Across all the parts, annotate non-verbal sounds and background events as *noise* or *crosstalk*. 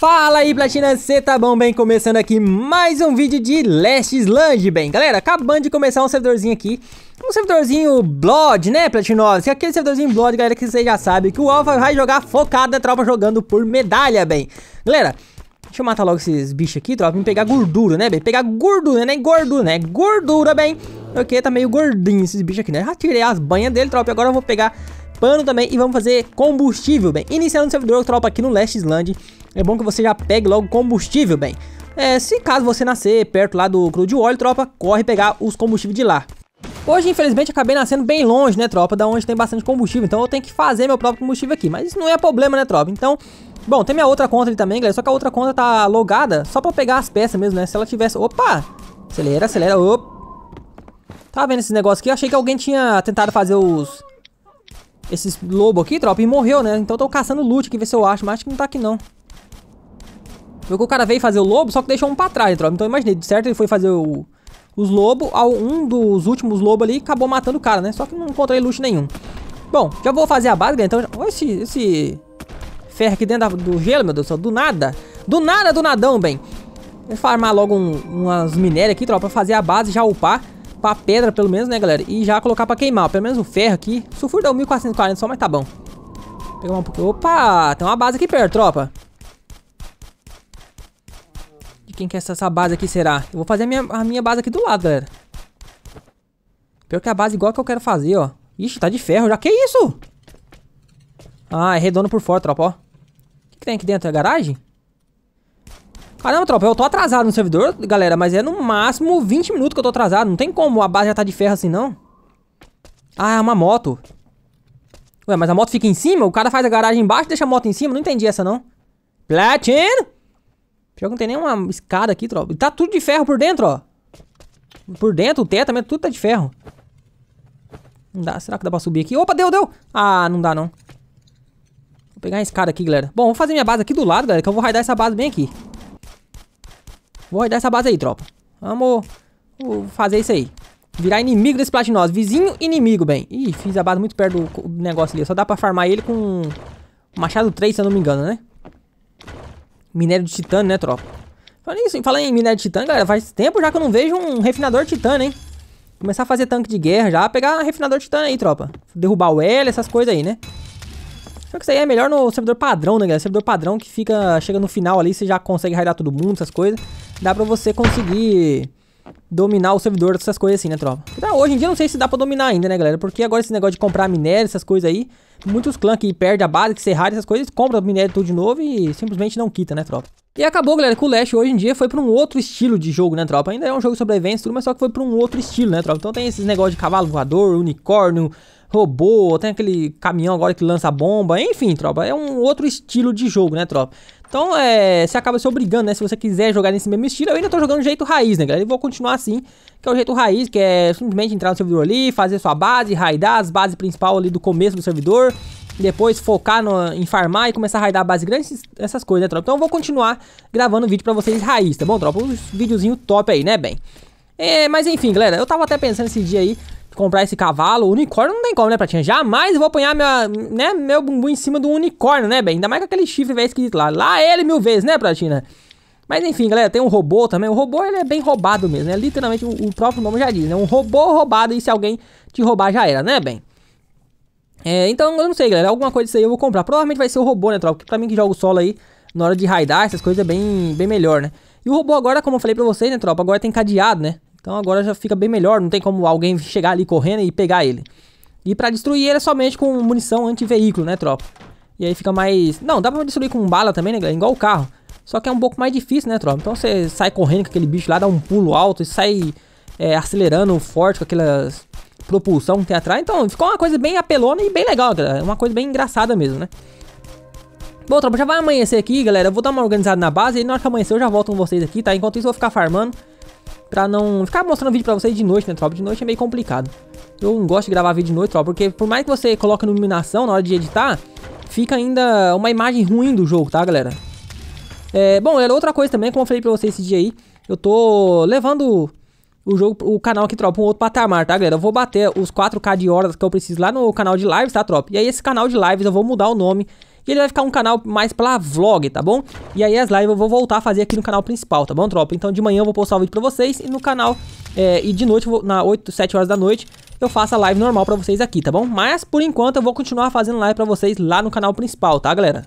Fala aí Platina, cê tá bom bem? Começando aqui mais um vídeo de Last Island, bem galera, acabando de começar um servidorzinho aqui um servidorzinho Blood, né, Platinose? Se é aquele servidorzinho Blood, galera, que você já sabe que o Alpha vai jogar focado, a tropa jogando por medalha, bem galera, Deixa eu matar logo esses bichos aqui, tropa, me pegar gordura, né, bem? Pegar gordura, né? Gordura, né? Gordura, bem. Porque tá meio gordinho esses bichos aqui, né? Já tirei as banhas dele, tropa, agora eu vou pegar pano também e vamos fazer combustível, bem. Iniciando o servidor, tropa, aqui no Last Island é bom que você já pegue logo combustível, bem. É, se caso você nascer perto lá do de Oil, tropa, corre pegar os combustíveis de lá. Hoje, infelizmente, acabei nascendo bem longe, né, tropa, da onde tem bastante combustível, então eu tenho que fazer meu próprio combustível aqui, mas isso não é problema, né, tropa, então... Bom, tem minha outra conta ali também, galera, só que a outra conta tá logada só pra pegar as peças mesmo, né, se ela tivesse... Opa! Acelera, acelera, opa! Tá vendo esses negócios aqui? Eu achei que alguém tinha tentado fazer os... Esses lobo aqui, tropa, e morreu, né? Então eu tô caçando loot aqui, ver se eu acho, mas acho que não tá aqui não. Porque que o cara veio fazer o lobo, só que deixou um pra trás, tropa. Então eu imaginei, certo? Ele foi fazer o, os lobos. Um dos últimos lobos ali acabou matando o cara, né? Só que não encontrei luxo nenhum. Bom, já vou fazer a base, galera. então... Olha esse, esse ferro aqui dentro do gelo, meu Deus do céu. Do nada. Do nada, do nadão, bem. Vou farmar logo um, umas minérias aqui, tropa, pra fazer a base, já upar pra pedra, pelo menos, né, galera? E já colocar pra queimar. Pelo menos o ferro aqui. Sulfur dá 1440 só, mas tá bom. Pegar um pouquinho. Opa, tem uma base aqui perto, tropa quem que é essa, essa base aqui será? Eu vou fazer a minha, a minha base aqui do lado, galera. Pior que a base igual que eu quero fazer, ó. Ixi, tá de ferro já. Que isso? Ah, é redondo por fora, tropa, ó. O que, que tem aqui dentro? É garagem? Caramba, tropa, eu tô atrasado no servidor, galera, mas é no máximo 20 minutos que eu tô atrasado. Não tem como a base já tá de ferro assim, não. Ah, é uma moto. Ué, mas a moto fica em cima? O cara faz a garagem embaixo e deixa a moto em cima? Não entendi essa, não. Platin! Pior que não tem nenhuma escada aqui, tropa. Tá tudo de ferro por dentro, ó. Por dentro, o teto também, tudo tá de ferro. Não dá. Será que dá pra subir aqui? Opa, deu, deu. Ah, não dá, não. Vou pegar a escada aqui, galera. Bom, vou fazer minha base aqui do lado, galera, que eu vou raidar essa base bem aqui. Vou raidar essa base aí, tropa. Vamos vou fazer isso aí. Virar inimigo desse platinoso. Vizinho inimigo, bem. Ih, fiz a base muito perto do negócio ali. Só dá pra farmar ele com machado 3, se eu não me engano, né? Minério de titânio, né, tropa? Falando isso, fala em minério de titânio, galera, faz tempo já que eu não vejo um refinador de titânio, hein? Começar a fazer tanque de guerra já, pegar refinador de titânio aí, tropa. Derrubar o L, essas coisas aí, né? Só que isso aí é melhor no servidor padrão, né, galera? Servidor padrão que fica, chega no final ali, você já consegue raidar todo mundo, essas coisas. Dá pra você conseguir dominar o servidor, essas coisas assim, né, tropa? Então, hoje em dia não sei se dá pra dominar ainda, né, galera? Porque agora esse negócio de comprar minério, essas coisas aí, muitos clãs que perdem a base, que se essas coisas, compram minério tudo de novo e simplesmente não quita, né, tropa? E acabou, galera, que o Lash hoje em dia foi pra um outro estilo de jogo, né, tropa? Ainda é um jogo de sobrevivência, tudo, mas só que foi pra um outro estilo, né, tropa? Então tem esses negócios de cavalo voador, unicórnio, robô, tem aquele caminhão agora que lança bomba, enfim, tropa. É um outro estilo de jogo, né, tropa? Então, é, você acaba se obrigando, né? Se você quiser jogar nesse mesmo estilo, eu ainda tô jogando jeito raiz, né, galera? E vou continuar assim, que é o jeito raiz, que é simplesmente entrar no servidor ali, fazer sua base, raidar as bases principal ali do começo do servidor, depois focar no, em farmar e começar a raidar a base grande, essas coisas, né, tropa? Então eu vou continuar gravando vídeo pra vocês raiz, tá bom, tropa? Um videozinho top aí, né, bem? É, mas enfim, galera, eu tava até pensando esse dia aí comprar esse cavalo. Unicórnio não tem como, né, Pratinha? Jamais vou apanhar minha, né, meu bumbum em cima do unicórnio, né, bem? Ainda mais com aquele chifre velho esquisito lá. Lá ele mil vezes, né, Pratina? Mas enfim, galera, tem um robô também. O robô, ele é bem roubado mesmo, né? Literalmente, o, o próprio nome já diz, né? Um robô roubado e se alguém te roubar já era, né, bem? É, então, eu não sei, galera. Alguma coisa disso aí eu vou comprar. Provavelmente vai ser o robô, né, tropa Porque pra mim que joga o solo aí, na hora de raidar, essas coisas é bem, bem melhor, né? E o robô agora, como eu falei pra vocês, né, tropa? Agora tem cadeado, né? Então agora já fica bem melhor, não tem como alguém *laughs* chegar ali correndo e pegar ele. E para destruir ele é somente com munição anti-veículo, né, tropa? E aí fica mais... Não, dá pra destruir com bala também, né, igual o carro. Só que é um pouco mais difícil, né, tropa? Então você sai correndo com aquele bicho lá, dá um pulo alto e sai é, acelerando forte com aquelas propulsão que tem atrás. Então ficou uma coisa bem apelona e bem legal, galera. É uma coisa bem engraçada mesmo, né? Bom, tropa, já vai amanhecer aqui, galera. Eu vou dar uma organizada na base e na hora que amanhecer eu já volto com vocês aqui, tá? Enquanto isso eu vou ficar farmando. Pra não ficar mostrando vídeo pra vocês de noite, né, tropa? De noite é meio complicado. Eu não gosto de gravar vídeo de noite, tropa, porque por mais que você coloque iluminação na hora de editar, fica ainda uma imagem ruim do jogo, tá, galera? É, bom, galera, outra coisa também, como eu falei pra vocês esse dia aí, eu tô levando o jogo, o canal aqui, tropa, um outro patamar, tá, galera? Eu vou bater os 4K de horas que eu preciso lá no canal de lives, tá, tropa? E aí esse canal de lives eu vou mudar o nome e ele vai ficar um canal mais pra vlog, tá bom? E aí as lives eu vou voltar a fazer aqui no canal principal, tá bom, tropa? Então de manhã eu vou postar o vídeo pra vocês e no canal... É, e de noite, na 8, 7 horas da noite, eu faço a live normal pra vocês aqui, tá bom? Mas, por enquanto, eu vou continuar fazendo live pra vocês lá no canal principal, tá, galera?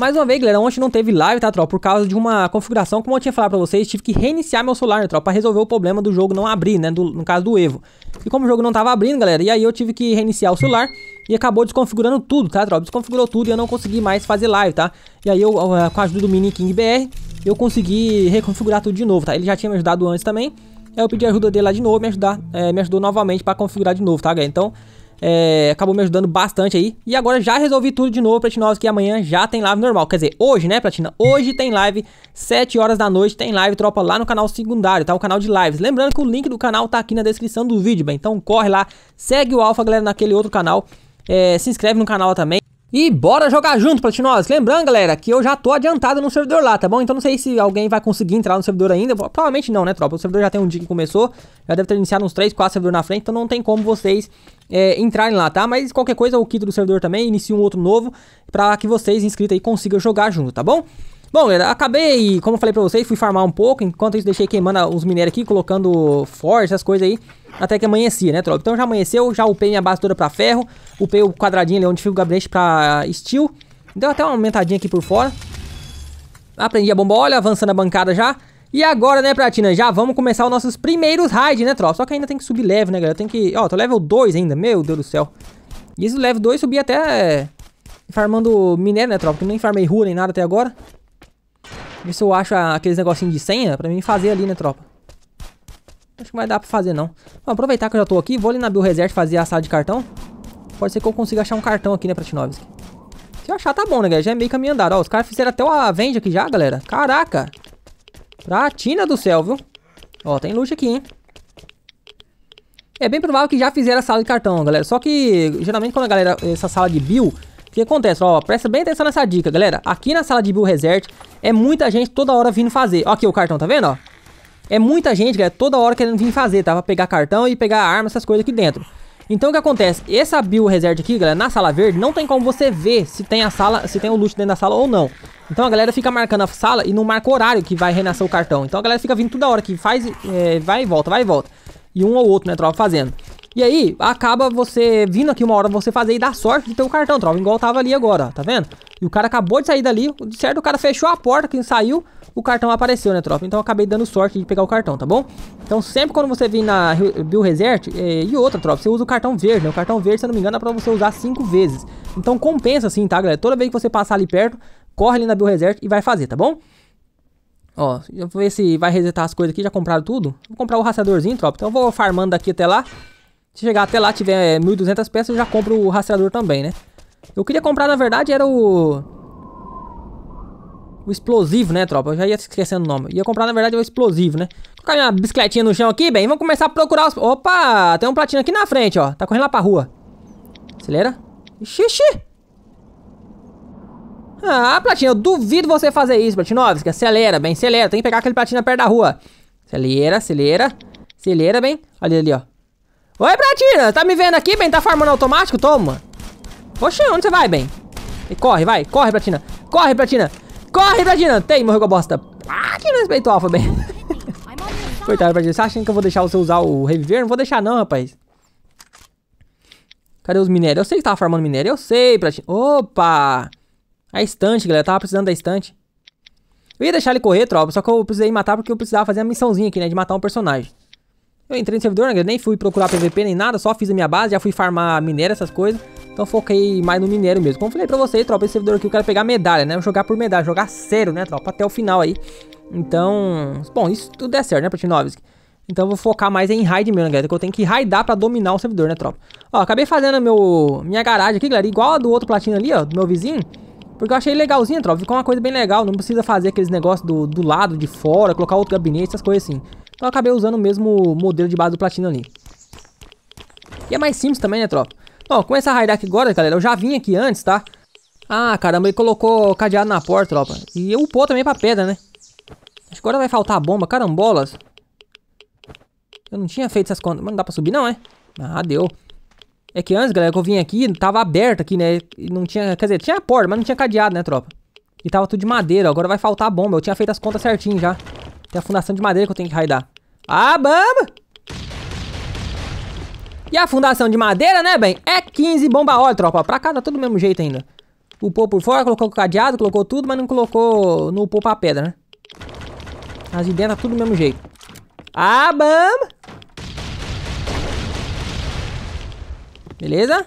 Mais uma vez, galera, ontem não teve live, tá, tropa? Por causa de uma configuração, como eu tinha falado pra vocês, tive que reiniciar meu celular, né, tropa? Pra resolver o problema do jogo não abrir, né? Do, no caso do Evo. E como o jogo não tava abrindo, galera, e aí eu tive que reiniciar o celular e acabou desconfigurando tudo, tá, tropa? Desconfigurou tudo e eu não consegui mais fazer live, tá? E aí eu, ah, com a ajuda do Mini King BR, eu consegui reconfigurar tudo de novo, tá? Ele já tinha me ajudado antes também. Aí eu pedi a ajuda dele lá de novo, me ajudar, é, me ajudou novamente pra configurar de novo, tá, galera? Então, é, acabou me ajudando bastante aí. E agora já resolvi tudo de novo, Platinose, que amanhã já tem live normal. Quer dizer, hoje, né, Platina? Hoje tem live, 7 horas da noite tem live, tropa, lá no canal secundário, tá? O canal de lives. Lembrando que o link do canal tá aqui na descrição do vídeo, bem. Então corre lá, segue o Alpha, galera, naquele outro canal. É, se inscreve no canal também. E bora jogar junto, Platinós. Lembrando, galera, que eu já tô adiantado no servidor lá, tá bom? Então não sei se alguém vai conseguir entrar no servidor ainda. Provavelmente não, né, tropa? O servidor já tem um dia que começou. Já deve ter iniciado uns 3, 4 servidores na frente. Então não tem como vocês é, entrarem lá, tá? Mas qualquer coisa, eu quito do servidor também. inicia um outro novo pra que vocês inscritos aí consigam jogar junto, tá bom? Bom, galera, acabei, como falei pra vocês, fui farmar um pouco. Enquanto isso, deixei queimando os minérios aqui, colocando force, essas coisas aí. Até que amanhecia, né, tropa? Então já amanheceu, já upei minha base toda pra ferro. Upei o quadradinho ali onde fica o gabinete pra steel. Deu até uma aumentadinha aqui por fora. Aprendi a bomba olha, avançando a bancada já. E agora, né, Pratina, já vamos começar os nossos primeiros raids, né, tropa? Só que ainda tem que subir level, né, galera? Tem que... Ó, tô level 2 ainda, meu Deus do céu. E esse level 2 subir até... Farmando minério, né, tropa? Porque nem farmei rua nem nada até agora. Ver se eu acho aqueles negocinhos de senha pra mim fazer ali, né, tropa? Acho que vai dar pra fazer, não. Vou aproveitar que eu já tô aqui, vou ali na Bill Reserve fazer a sala de cartão. Pode ser que eu consiga achar um cartão aqui, né, Pratinovski? Se eu achar, tá bom, né, galera? Já é meio caminho andado. Ó, os caras fizeram até uma vende aqui já, galera. Caraca! Pratina do céu, viu? Ó, tem loot aqui, hein? É bem provável que já fizeram a sala de cartão, galera. Só que, geralmente, quando a galera... Essa sala de Bill o que acontece? Ó, presta bem atenção nessa dica, galera. Aqui na sala de Bill Resert é muita gente toda hora vindo fazer. Ó, aqui o cartão, tá vendo? Ó? É muita gente, galera, toda hora querendo vir fazer, tá? Pra pegar cartão e pegar arma, essas coisas aqui dentro. Então o que acontece? Essa Bill Resert aqui, galera, na sala verde, não tem como você ver se tem a sala, se tem o loot dentro da sala ou não. Então a galera fica marcando a sala e não marca o horário que vai renascer o cartão. Então a galera fica vindo toda hora que faz, é, vai e volta, vai e volta. E um ou outro, né, troca fazendo. E aí, acaba você vindo aqui uma hora você fazer e dar sorte de ter o cartão, tropa. Igual tava ali agora, tá vendo? E o cara acabou de sair dali. De certo, o cara fechou a porta, quem saiu, o cartão apareceu, né, tropa? Então eu acabei dando sorte de pegar o cartão, tá bom? Então sempre quando você vir na Bill Resert, é, e outra, tropa, você usa o cartão verde, né? O cartão verde, se eu não me engano, é pra você usar 5 vezes. Então compensa assim, tá, galera? Toda vez que você passar ali perto, corre ali na Bill Resert e vai fazer, tá bom? Ó, eu vou ver se vai resetar as coisas aqui, já compraram tudo. Vou comprar o rastreadorzinho tropa. Então eu vou farmando daqui até lá. Se chegar até lá tiver 1.200 é, peças, eu já compro o rastreador também, né? Eu queria comprar, na verdade, era o... O explosivo, né, tropa? Eu já ia esquecendo o nome. ia comprar, na verdade, é o explosivo, né? Vou colocar minha bicicletinha no chão aqui, bem. Vamos começar a procurar os... Opa! Tem um platino aqui na frente, ó. Tá correndo lá pra rua. Acelera. Ixi, Ah, Platina, eu duvido você fazer isso, Platinovski. Acelera, bem, acelera. Tem que pegar aquele platina perto da rua. Acelera, acelera. Acelera, bem. Olha ali, ó. Oi, Pratina, tá me vendo aqui, Ben? Tá farmando automático? Toma. Oxe, onde você vai, Ben? E corre, vai. Corre, Pratina. Corre, Pratina. Corre, Pratina. Tem, morreu com a bosta. Ah, que não respeitou o alfa, Ben. *laughs* Coitado, Pratina. Você acha que eu vou deixar você usar o reviver? Não vou deixar não, rapaz. Cadê os minérios? Eu sei que tava farmando minério. Eu sei, Pratina. Opa. A estante, galera. Eu tava precisando da estante. Eu ia deixar ele correr, tropa. Só que eu precisei matar porque eu precisava fazer a missãozinha aqui, né? De matar um personagem. Eu entrei no servidor, né, nem fui procurar PVP nem nada, só fiz a minha base, já fui farmar minério, essas coisas. Então foquei mais no minério mesmo. Como falei pra vocês, tropa, esse servidor aqui eu quero pegar medalha, né? Jogar por medalha, jogar sério, né, tropa? Até o final aí. Então, bom, isso tudo é certo, né, Platinovski? Então eu vou focar mais em raid mesmo, né, galera? Que eu tenho que raidar pra dominar o servidor, né, tropa? Ó, acabei fazendo meu, minha garagem aqui, galera, igual a do outro platino ali, ó, do meu vizinho. Porque eu achei legalzinho, tropa. Ficou uma coisa bem legal. Não precisa fazer aqueles negócios do, do lado, de fora, colocar outro gabinete, essas coisas assim. Então acabei usando o mesmo modelo de base do Platina ali. E é mais simples também, né, tropa? Bom, com essa raid aqui agora, galera, eu já vim aqui antes, tá? Ah, caramba, ele colocou cadeado na porta, tropa. E eu upou também pra pedra, né? Acho que agora vai faltar bomba. Carambolas. Eu não tinha feito essas contas. Mas não dá pra subir não, é? Ah, deu. É que antes, galera, que eu vim aqui, tava aberto aqui, né? E não tinha... Quer dizer, tinha a porta, mas não tinha cadeado, né, tropa? E tava tudo de madeira. Agora vai faltar bomba. Eu tinha feito as contas certinho já. Tem a fundação de madeira que eu tenho que raidar. Ah, bamba! E a fundação de madeira, né, bem? É 15 bomba óleo, tropa. Pra cá tá tudo do mesmo jeito ainda. Upou por fora, colocou o cadeado, colocou tudo, mas não colocou... Não upou pra pedra, né? As de dentro tá tudo do mesmo jeito. Ah, bamba! Beleza?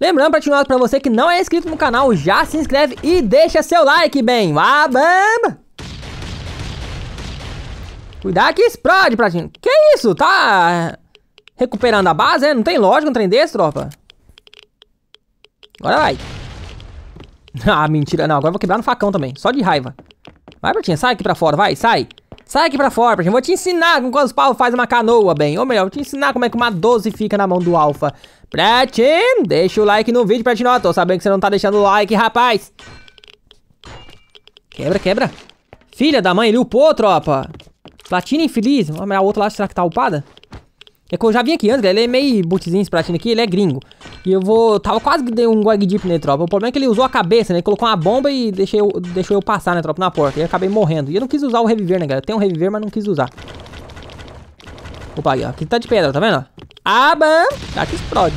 Lembrando, pra continuar pra você que não é inscrito no canal, já se inscreve e deixa seu like, bem. Ah, bamba! Cuidado que explode, Pratinho. Que é isso? Tá recuperando a base, é? Não tem lógica um trem desse, tropa. Agora vai. *laughs* ah, mentira. Não, agora eu vou quebrar no facão também. Só de raiva. Vai, Pratinho, sai aqui pra fora, vai, sai. Sai aqui pra fora, Pratinho. Vou te ensinar com quantos pau faz uma canoa, bem. Ou melhor, vou te ensinar como é que uma 12 fica na mão do alfa. Pratinho, deixa o like no vídeo, Pratinho. tô sabendo que você não tá deixando o like, rapaz. Quebra, quebra. Filha da mãe, lupou, tropa. Platina infeliz. A outra lá, será que tá upada? É que eu já vim aqui antes, galera. Ele é meio bootzinho esse platina aqui, ele é gringo. E eu vou... Tava quase que dei um gog deep nele, tropa. O problema é que ele usou a cabeça, né? Ele colocou uma bomba e deixei eu... deixou eu passar, né, tropa? Na porta. E eu acabei morrendo. E eu não quis usar o reviver, né, galera? Tem um reviver, mas não quis usar. Opa, aqui, ó. Aqui tá de pedra, tá vendo? Aba! Ah, aqui Já tá que explode.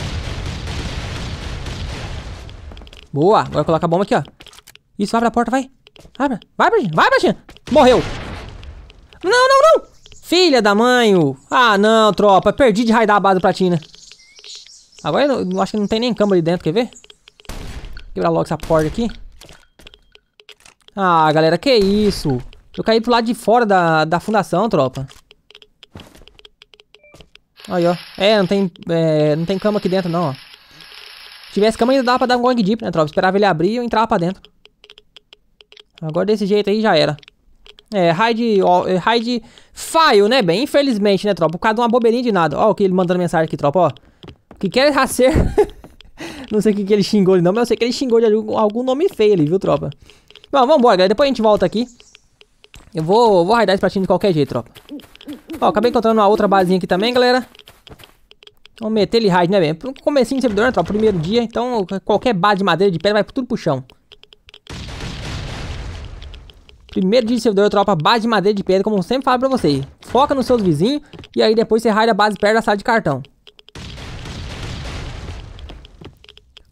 Boa. Agora coloca a bomba aqui, ó. Isso, abre a porta, vai. Abre. Vai, vai, Vai, vai! Morreu. Não, não, não! Filha da mãe! Ah, não, tropa. Perdi de raidar a base do platina. Agora eu acho que não tem nem cama ali dentro, quer ver? Quebrar logo essa porta aqui. Ah, galera, que isso? Eu caí pro lado de fora da, da fundação, tropa. Aí, ó. É, não tem, é, não tem cama aqui dentro, não, ó. Se tivesse cama ainda dava pra dar um gong deep, né, tropa? Esperava ele abrir e eu entrava pra dentro. Agora desse jeito aí já era. É, hide, hide é, file, né, bem? Infelizmente, né, tropa? Por causa de uma bobeirinha de nada. Ó, o que ele mandando mensagem aqui, tropa, ó. O que quer racer... É *laughs* não sei o que, que ele xingou ali, não, mas eu sei que ele xingou de algum, algum nome feio ali, viu, tropa? Bom, vambora, galera. Depois a gente volta aqui. Eu vou, vou raidar esse pratinho de qualquer jeito, tropa. Ó, acabei encontrando uma outra base aqui também, galera. Vamos meter ele raid, né, bem? Comecinho de servidor, né, tropa? Primeiro dia, então qualquer base de madeira de pedra vai tudo pro chão. Primeiro dia de servidor, tropa, base de madeira de pedra, como eu sempre falo pra vocês. Foca nos seus vizinhos e aí depois você raia a base perto da sala de cartão.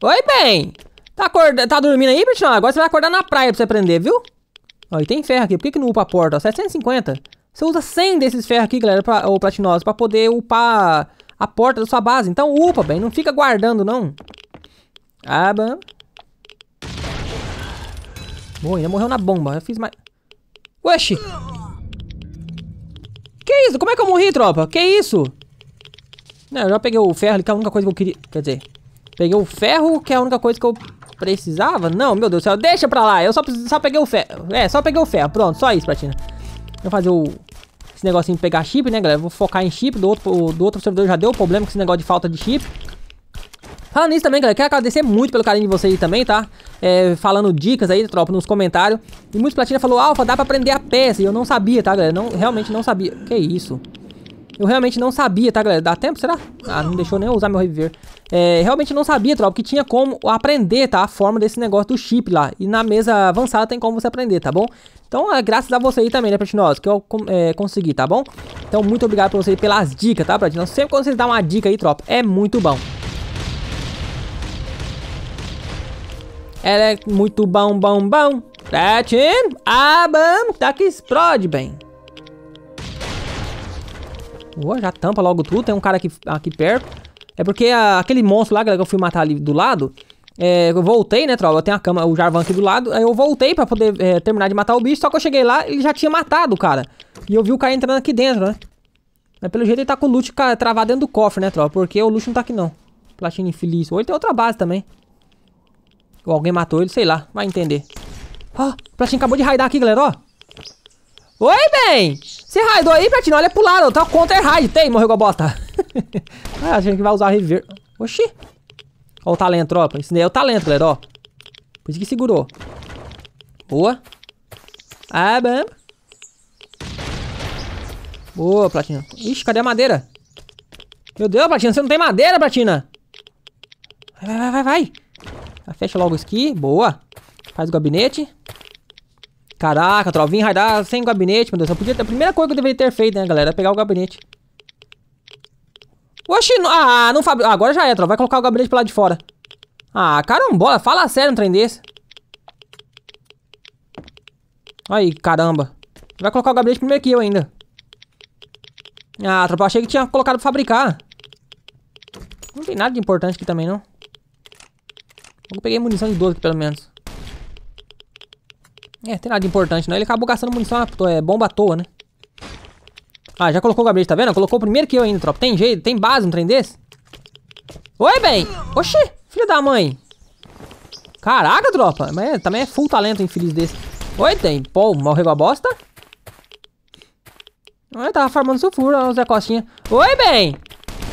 Oi, bem! Tá, acorda... tá dormindo aí, Bertinho? Agora você vai acordar na praia pra você aprender, viu? Ó, e tem ferro aqui. Por que, que não upa a porta? Ó, 750. Você usa 100 desses ferros aqui, galera, pra... ou platinosos, pra poder upar a porta da sua base. Então upa, bem. Não fica guardando, não. Ah, bom. Bom, ainda morreu na bomba. Eu fiz mais... Oxi. Que isso? Como é que eu morri, tropa? Que isso? Não, eu já peguei o ferro, que é a única coisa que eu queria... Quer dizer, peguei o ferro, que é a única coisa que eu precisava? Não, meu Deus do céu, deixa pra lá. Eu só, só peguei o ferro. É, só peguei o ferro. Pronto, só isso, Platina. Vou fazer o... Esse negocinho de pegar chip, né, galera? Vou focar em chip. Do outro, do outro servidor já deu problema com esse negócio de falta de chip. Falando nisso também, galera, quero agradecer muito pelo carinho de vocês também, tá? é, falando dicas aí, tropa, nos comentários. E muitos platina falou, Alfa, dá pra aprender a peça. E eu não sabia, tá, galera? Não, realmente não sabia. Que isso? Eu realmente não sabia, tá, galera? Dá tempo, será? Ah, não deixou nem eu usar meu reviver. É, realmente não sabia, tropa, que tinha como aprender, tá? A forma desse negócio do chip lá. E na mesa avançada tem como você aprender, tá bom? Então, é graças a você aí também, né, Platinosa? Que eu é, consegui, tá bom? Então, muito obrigado pra você pelas dicas, tá, Platinosa? Sempre quando vocês dão uma dica aí, tropa, é muito bom. Ela é muito bom, bom, bom. Pratinho. Ah, vamos, Tá que explode, bem. Boa, já tampa logo tudo. Tem um cara aqui, aqui perto. É porque a, aquele monstro lá que eu fui matar ali do lado... É, eu voltei, né, troll? Eu tenho a cama, o Jarvan aqui do lado. Aí eu voltei pra poder é, terminar de matar o bicho. Só que eu cheguei lá ele já tinha matado o cara. E eu vi o cara entrando aqui dentro, né? Mas pelo jeito ele tá com o loot travado dentro do cofre, né, troll? Porque o loot não tá aqui, não. Platina infeliz. Ou ele tem outra base também. Ou alguém matou ele, sei lá, vai entender. Ó, oh, o Platinho acabou de raidar aqui, galera, ó. Oi, bem! Você raidou aí, Platinho? Olha pro lado, tá counter é raid. Tem, morreu a bota. *laughs* ah, achando que vai usar reviver. Oxi. Ó o talento, ó. Isso daí é o talento, galera, ó. Por isso que segurou. Boa. Ah, bam. Boa, Platina. Ixi, cadê a madeira? Meu Deus, Platina, você não tem madeira, Platina. Vai, vai, vai, vai, vai. Tá, fecha logo isso aqui. Boa. Faz o gabinete. Caraca, trovinha vai dar sem gabinete, meu Deus. Eu podia ter... A primeira coisa que eu deveria ter feito, né, galera? É pegar o gabinete. Oxi, não... Ah, não fab... ah, agora já é, troll. Vai colocar o gabinete pro lado de fora. Ah, carambola. Fala sério um trem desse. Aí, caramba. Vai colocar o gabinete primeiro que eu ainda. Ah, tropa, achei que tinha colocado pra fabricar. Não tem nada de importante aqui também, não. Eu peguei munição de 12 aqui, pelo menos. É, tem nada de importante não. Ele acabou gastando munição, é bomba à toa, né? Ah, já colocou o gabinete, tá vendo? Colocou o primeiro que eu ainda, tropa. Tem jeito, tem base no trem desse? Oi, bem! Oxi, filho da mãe! Caraca, tropa! Mas é, também é full talento infeliz desse. Oi, tem. Pô, morreu a bosta. Ah, tava farmando seu furo, o Zé Costinha. Oi, bem!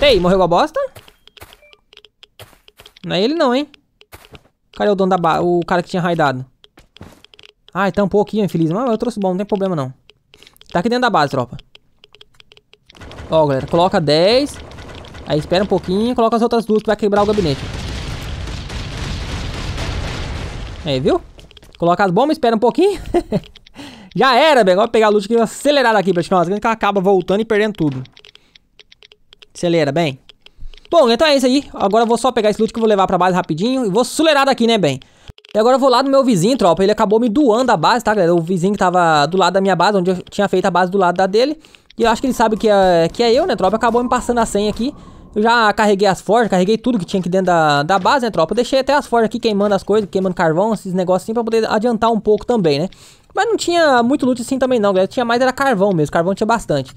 Tem, morreu a bosta? Não é ele não, hein? Cadê o dono da barra? O cara que tinha raidado. Ah, tá um pouquinho infeliz. Mas eu trouxe bom, não tem problema não. Tá aqui dentro da base, tropa. Ó, galera, coloca 10. Aí espera um pouquinho coloca as outras duas que vai quebrar o gabinete. Aí, viu? Coloca as bombas, espera um pouquinho. *laughs* Já era, velho. Agora pegar a luz aqui acelerada aqui pra gente. Nós acaba voltando e perdendo tudo. Acelera, bem. Bom, então é isso aí. Agora eu vou só pegar esse loot que eu vou levar pra base rapidinho. E vou suleirar daqui, né, bem? E agora eu vou lá no meu vizinho, tropa. Ele acabou me doando a base, tá, galera? O vizinho que tava do lado da minha base, onde eu tinha feito a base do lado da dele. E eu acho que ele sabe que é, que é eu, né, tropa? Acabou me passando a senha aqui. Eu já carreguei as forjas, carreguei tudo que tinha aqui dentro da, da base, né, tropa? Eu deixei até as forjas aqui queimando as coisas, queimando carvão, esses negócios assim, pra poder adiantar um pouco também, né? Mas não tinha muito loot assim também não, galera. Tinha mais era carvão mesmo, carvão tinha bastante.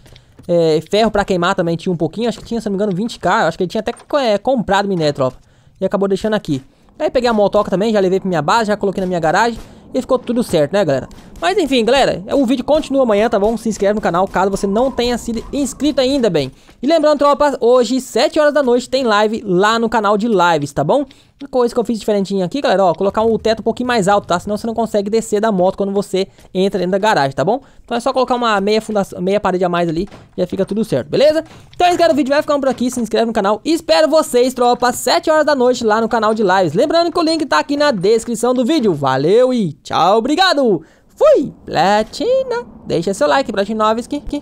É, ferro para queimar também tinha um pouquinho, acho que tinha, se não me engano, 20k. Acho que ele tinha até é, comprado minério, tropa. E acabou deixando aqui. Aí peguei a motoca também, já levei pra minha base, já coloquei na minha garagem. E ficou tudo certo, né, galera? Mas enfim, galera, o vídeo continua amanhã, tá bom? Se inscreve no canal caso você não tenha sido inscrito ainda, bem. E lembrando, tropa, hoje, 7 horas da noite, tem live lá no canal de lives, tá bom? Uma coisa que eu fiz diferentinha aqui, galera, ó, colocar o teto um pouquinho mais alto, tá? Senão você não consegue descer da moto quando você entra dentro da garagem, tá bom? Então é só colocar uma meia, fundação, meia parede a mais ali, já fica tudo certo, beleza? Então é isso, galera, o vídeo vai ficando por aqui, se inscreve no canal. Espero vocês, tropa, 7 horas da noite lá no canal de lives. Lembrando que o link tá aqui na descrição do vídeo. Valeu e tchau, obrigado! Fui! Platina! Deixa seu like, Platinovski.